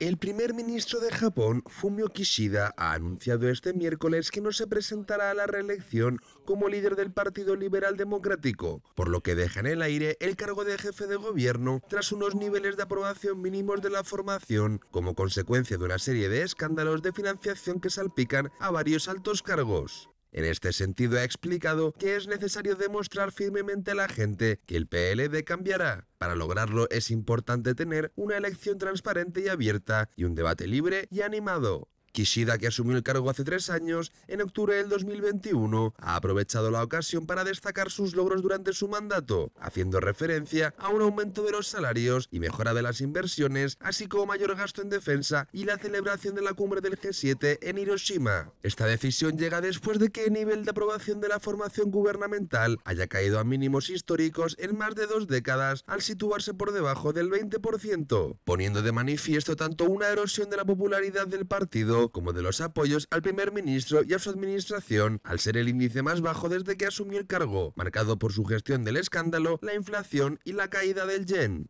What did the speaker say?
El primer ministro de Japón, Fumio Kishida, ha anunciado este miércoles que no se presentará a la reelección como líder del Partido Liberal Democrático, por lo que deja en el aire el cargo de jefe de gobierno tras unos niveles de aprobación mínimos de la formación, como consecuencia de una serie de escándalos de financiación que salpican a varios altos cargos. En este sentido ha explicado que es necesario demostrar firmemente a la gente que el PLD cambiará. Para lograrlo es importante tener una elección transparente y abierta y un debate libre y animado. Kishida, que asumió el cargo hace tres años, en octubre del 2021, ha aprovechado la ocasión para destacar sus logros durante su mandato, haciendo referencia a un aumento de los salarios y mejora de las inversiones, así como mayor gasto en defensa y la celebración de la cumbre del G7 en Hiroshima. Esta decisión llega después de que el nivel de aprobación de la formación gubernamental haya caído a mínimos históricos en más de dos décadas al situarse por debajo del 20%, poniendo de manifiesto tanto una erosión de la popularidad del partido como de los apoyos al primer ministro y a su administración, al ser el índice más bajo desde que asumió el cargo, marcado por su gestión del escándalo, la inflación y la caída del yen.